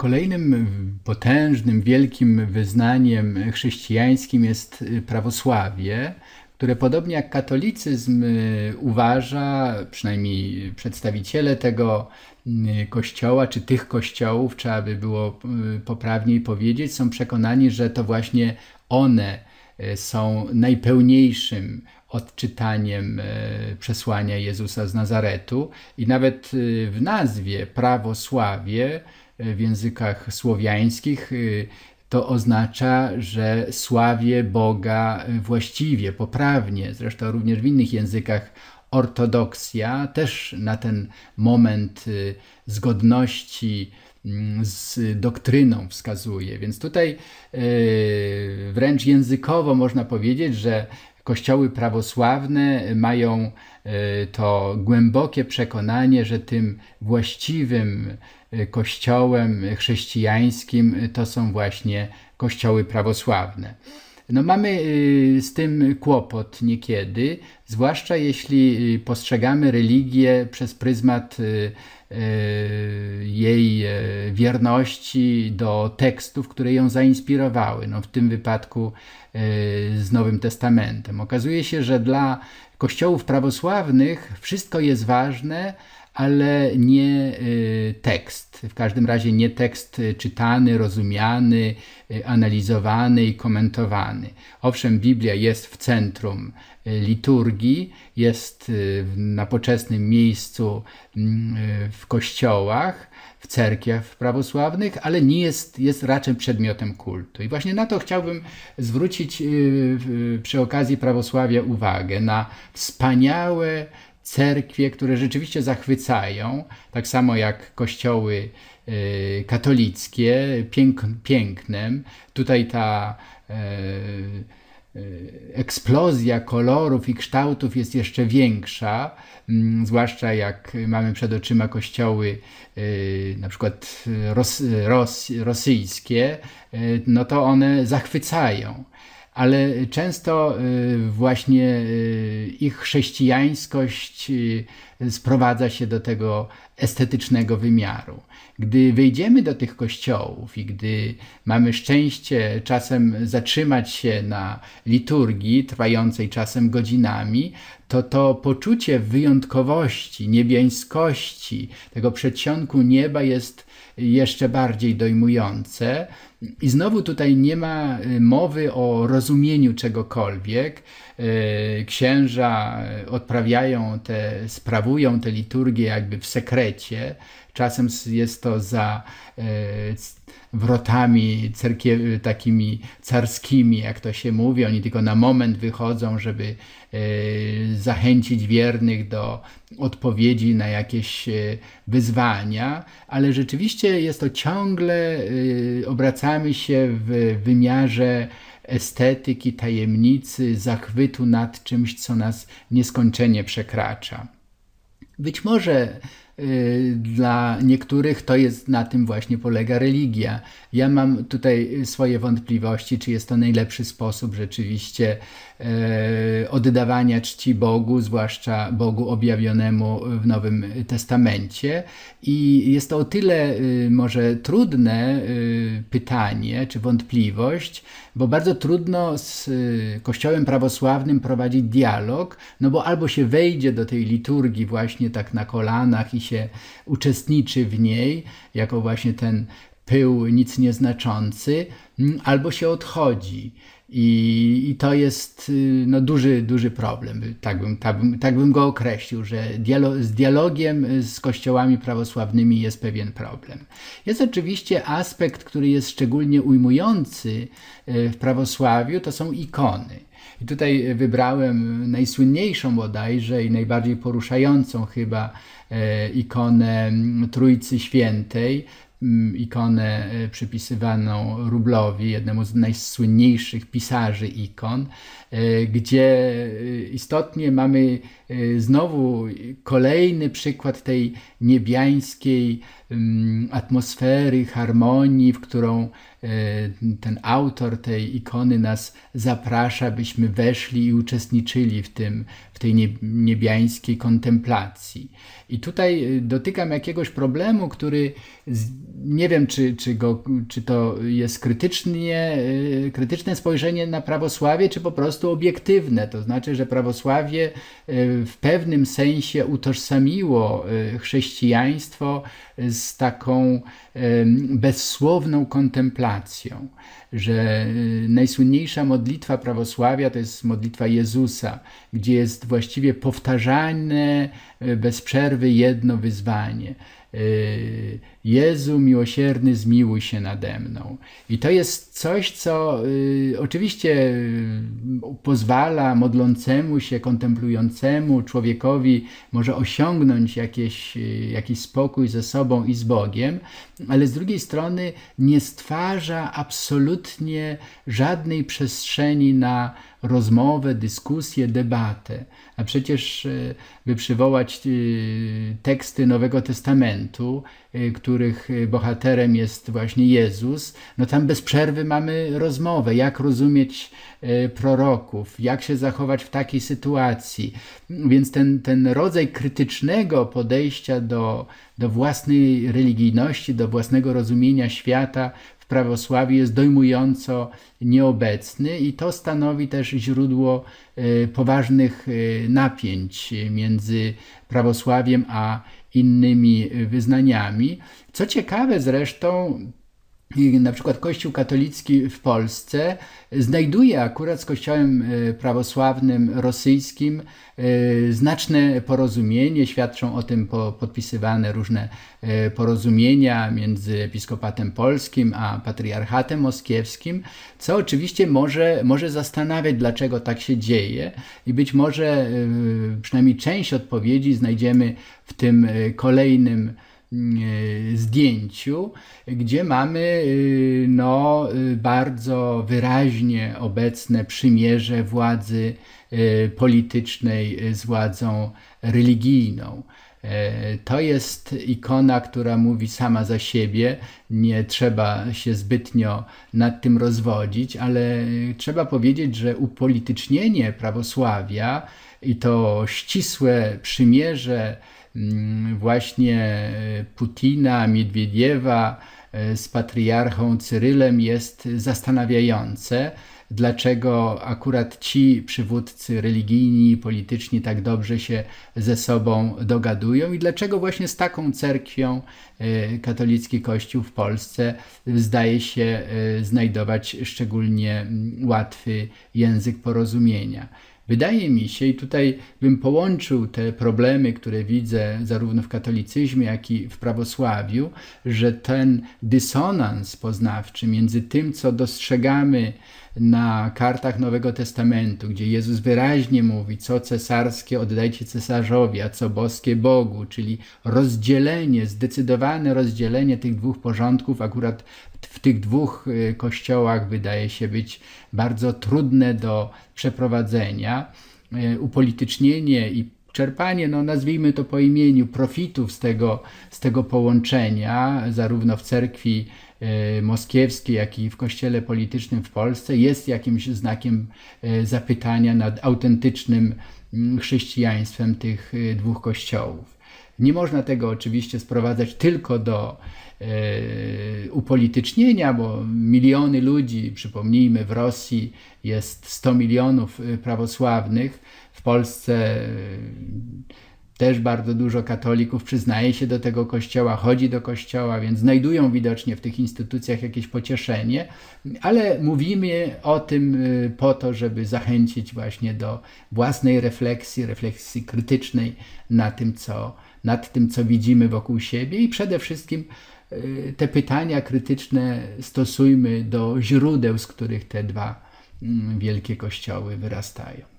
Kolejnym potężnym, wielkim wyznaniem chrześcijańskim jest prawosławie, które podobnie jak katolicyzm uważa, przynajmniej przedstawiciele tego kościoła, czy tych kościołów, trzeba by było poprawniej powiedzieć, są przekonani, że to właśnie one są najpełniejszym odczytaniem przesłania Jezusa z Nazaretu i nawet w nazwie prawosławie w językach słowiańskich, y, to oznacza, że sławię Boga y, właściwie, poprawnie. Zresztą również w innych językach ortodoksja też na ten moment y, zgodności mm, z doktryną wskazuje. Więc tutaj wręcz językowo można powiedzieć, że Kościoły prawosławne mają e, to głębokie przekonanie, że tym właściwym e, kościołem chrześcijańskim e, to są właśnie kościoły prawosławne. No mamy y, z tym kłopot niekiedy, zwłaszcza jeśli y, postrzegamy religię przez pryzmat y, jej e, wierności do tekstów, które ją zainspirowały, no w tym wypadku e, z Nowym Testamentem. Okazuje się, że dla kościołów prawosławnych wszystko jest ważne, ale nie y, tekst. W każdym razie nie tekst y, czytany, rozumiany, y, analizowany i komentowany. Owszem, Biblia jest w centrum liturgii, jest na poczesnym miejscu mm, w kościołach, w cerkwiach prawosławnych, ale nie jest, jest raczej przedmiotem kultu. I właśnie na to chciałbym zwrócić przy okazji prawosławia uwagę na wspaniałe cerkwie, które rzeczywiście zachwycają, tak samo jak kościoły y, katolickie, pięk, pięknem. Tutaj ta e, e, eksplozja kolorów i kształtów jest jeszcze większa, mm, zwłaszcza jak mamy przed oczyma kościoły y, na przykład ros, ros, rosyjskie, y, no to one zachwycają ale często y, właśnie y, ich chrześcijańskość y, sprowadza się do tego estetycznego wymiaru. Gdy wejdziemy do tych kościołów i gdy mamy szczęście czasem zatrzymać się na liturgii trwającej czasem godzinami, to to poczucie wyjątkowości, niebiańskości, tego przedsionku nieba jest jeszcze bardziej dojmujące. I znowu tutaj nie ma y, mowy o rozumieniu czegokolwiek. Y, księża odprawiają te, sprawują te liturgie jakby w sekrecie, czasem jest to za e, wrotami takimi carskimi, jak to się mówi. Oni tylko na moment wychodzą, żeby e, zachęcić wiernych do odpowiedzi na jakieś e, wyzwania, ale rzeczywiście jest to ciągle, obracamy się w wymiarze estetyki, tajemnicy, zachwytu nad czymś, co nas nieskończenie przekracza. Być może Y, dla niektórych to jest, na tym właśnie polega religia. Ja mam tutaj swoje wątpliwości, czy jest to najlepszy sposób rzeczywiście y, oddawania czci Bogu, zwłaszcza Bogu objawionemu w Nowym Testamencie. I jest to o tyle y, może trudne pytanie czy wątpliwość, bo bardzo trudno z Kościołem prawosławnym prowadzić dialog, no bo albo się wejdzie do tej liturgii właśnie tak na kolanach i się się uczestniczy w niej, jako właśnie ten pył nic nieznaczący, mm, albo się odchodzi. I, I, to jest y, no, duży, duży problem. Tak bym, tak, bym, tak bym go określił, że dialo z dialogiem y, z kościołami prawosławnymi jest pewien problem. Jest oczywiście aspekt, który jest szczególnie ujmujący y, w prawosławiu, to są ikony. I tutaj e, wybrałem najsłynniejszą bodajże i najbardziej poruszającą chyba e, ikonę Trójcy Świętej, ikonę e, przypisywaną Rublowi, jednemu z najsłynniejszych pisarzy ikon, gdzie istotnie mamy znowu kolejny przykład tej niebiańskiej atmosfery, harmonii, w którą Y, ten autor tej ikony nas zaprasza, byśmy weszli i uczestniczyli w tym, w tej niebiańskiej kontemplacji. I tutaj y, dotykam jakiegoś problemu, który nie wiem, czy, czy, go, czy to jest krytycznie, y, krytyczne spojrzenie na prawosławie, czy po prostu obiektywne. To znaczy, że prawosławie w pewnym sensie utożsamiło chrześcijaństwo z taką bezsłowną kontemplacją że y, najsłynniejsza modlitwa prawosławia to jest modlitwa Jezusa, gdzie jest właściwie powtarzane y, bez przerwy jedno wyzwanie – Y, Jezu miłosierny, zmiłuj się nade mną. I to jest coś, co y, oczywiście y, pozwala modlącemu się, kontemplującemu człowiekowi może osiągnąć jakieś, jakiś spokój ze sobą i z Bogiem, ale z drugiej strony nie stwarza absolutnie żadnej przestrzeni na rozmowę, dyskusję, debatę. A przecież, e, by przywołać e, teksty Nowego Testamentu, e, których bohaterem jest właśnie Jezus, no tam bez przerwy mamy rozmowę, jak rozumieć proroków, jak się zachować w takiej sytuacji. Więc ten, ten rodzaj krytycznego podejścia do, do własnej religijności, do własnego rozumienia świata prawosławiu jest dojmująco nieobecny i to stanowi też źródło e, poważnych e, napięć między prawosławiem a innymi wyznaniami. Co ciekawe zresztą, na przykład Kościół katolicki w Polsce znajduje akurat z Kościołem e, prawosławnym rosyjskim e, znaczne porozumienie. Świadczą o tym podpisywane różne e, porozumienia między Episkopatem Polskim a Patriarchatem Moskiewskim, co oczywiście może, może zastanawiać, dlaczego tak się dzieje, i być może przynajmniej część odpowiedzi znajdziemy w tym kolejnym E, zdjęciu, gdzie mamy e, no, e, bardzo wyraźnie obecne przymierze władzy politycznej z władzą religijną. E, to jest ikona, która mówi sama za siebie. Nie trzeba się zbytnio nad tym rozwodzić, ale trzeba powiedzieć, że upolitycznienie prawosławia i to ścisłe przymierze mm, właśnie e, Putina, Miedwiediewa e, z patriarchą Cyrylem jest zastanawiające dlaczego akurat ci przywódcy religijni, polityczni tak dobrze się ze sobą dogadują i dlaczego właśnie z taką cerkwią e, katolicki Kościół w Polsce zdaje się e, znajdować szczególnie mm, łatwy język porozumienia. Wydaje mi się, i tutaj bym połączył te problemy, które widzę zarówno w katolicyzmie, jak i w prawosławiu, że ten dysonans poznawczy między tym, co dostrzegamy na kartach Nowego Testamentu, gdzie Jezus wyraźnie mówi, co cesarskie oddajcie cesarzowi, a co boskie Bogu, czyli rozdzielenie, zdecydowane rozdzielenie tych dwóch porządków akurat w tych dwóch y, kościołach wydaje się być bardzo trudne do przeprowadzenia. Y, upolitycznienie i czerpanie, no nazwijmy to po imieniu, profitów z tego, z tego połączenia, zarówno w cerkwi E, moskiewskiej, jak i w kościele politycznym w Polsce jest jakimś znakiem e, zapytania nad autentycznym mm, chrześcijaństwem tych e, dwóch kościołów. Nie można tego oczywiście sprowadzać tylko do upolitycznienia, bo miliony ludzi, przypomnijmy, w Rosji jest 100 milionów prawosławnych, w Polsce też bardzo dużo katolików przyznaje się do tego kościoła, chodzi do kościoła, więc znajdują widocznie w tych instytucjach jakieś pocieszenie, ale mówimy o tym y, po to, żeby zachęcić właśnie do własnej refleksji, refleksji krytycznej na tym, co, nad tym, co widzimy wokół siebie i przede wszystkim y, te pytania krytyczne stosujmy do źródeł, z których te dwa mm, wielkie kościoły wyrastają.